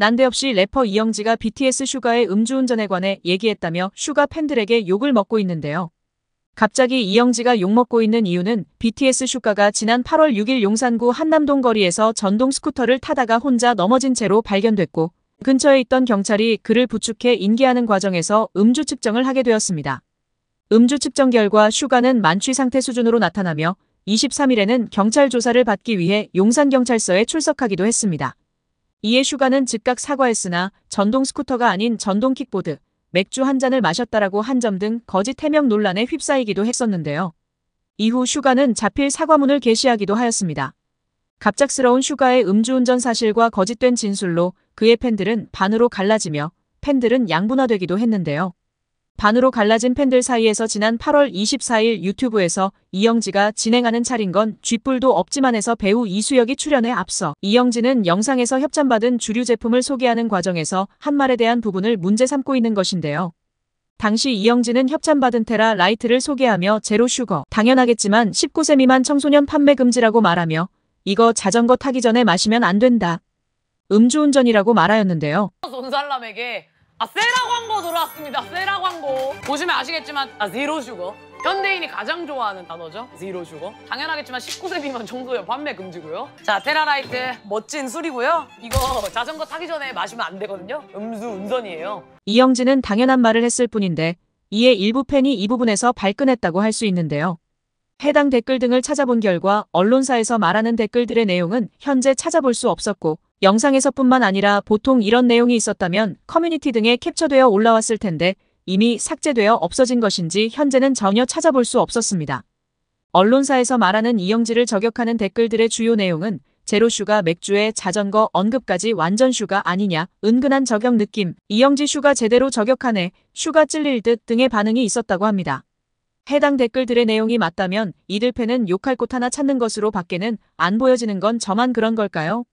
난데없이 래퍼 이영지가 BTS 슈가의 음주운전에 관해 얘기했다며 슈가 팬들에게 욕을 먹고 있는데요. 갑자기 이영지가 욕먹고 있는 이유는 BTS 슈가가 지난 8월 6일 용산구 한남동 거리에서 전동 스쿠터를 타다가 혼자 넘어진 채로 발견됐고 근처에 있던 경찰이 그를 부축해 인계하는 과정에서 음주 측정을 하게 되었습니다. 음주 측정 결과 슈가는 만취 상태 수준으로 나타나며 23일에는 경찰 조사를 받기 위해 용산경찰서에 출석하기도 했습니다. 이에 슈가는 즉각 사과했으나 전동 스쿠터가 아닌 전동 킥보드, 맥주 한 잔을 마셨다라고 한 점 등 거짓 해명 논란에 휩싸이기도 했었는데요. 이후 슈가는 자필 사과문을 게시하기도 하였습니다. 갑작스러운 슈가의 음주운전 사실과 거짓된 진술로 그의 팬들은 반으로 갈라지며 팬들은 양분화되기도 했는데요. 반으로 갈라진 팬들 사이에서 지난 8월 24일 유튜브에서 이영지가 진행하는 차린 건 쥐뿔도 없지만해서 배우 이수혁이 출연해 앞서 이영지는 영상에서 협찬받은 주류 제품을 소개하는 과정에서 한 말에 대한 부분을 문제 삼고 있는 것인데요. 당시 이영지는 협찬받은 테라 라이트를 소개하며 제로 슈거 당연하겠지만 19세 미만 청소년 판매 금지라고 말하며 이거 자전거 타기 전에 마시면 안 된다. 음주운전이라고 말하였는데요. 손살남에게 아 세라 광고 돌아왔습니다 세라 광고. 보시면 아시겠지만 아 제로 슈거. 현대인이 가장 좋아하는 단어죠. 제로 슈거. 당연하겠지만 19세 미만 청소년 판매 금지고요. 자, 테라라이트 멋진 술이고요. 이거 자전거 타기 전에 마시면 안 되거든요. 음수 운전이에요. 이영진은 당연한 말을 했을 뿐인데 이에 일부 팬이 이 부분에서 발끈했다고 할 수 있는데요. 해당 댓글 등을 찾아본 결과 언론사에서 말하는 댓글들의 내용은 현재 찾아볼 수 없었고 영상에서뿐만 아니라 보통 이런 내용이 있었다면 커뮤니티 등에 캡처되어 올라왔을 텐데 이미 삭제되어 없어진 것인지 현재는 전혀 찾아볼 수 없었습니다. 언론사에서 말하는 이영지를 저격하는 댓글들의 주요 내용은 제로슈가 맥주에 자전거 언급까지 완전 슈가 아니냐, 은근한 저격 느낌, 이영지 슈가 제대로 저격하네, 슈가 찔릴 듯 등의 반응이 있었다고 합니다. 해당 댓글들의 내용이 맞다면 이들 팬은 욕할 곳 하나 찾는 것으로 밖에는 안 보여지는 건 저만 그런 걸까요?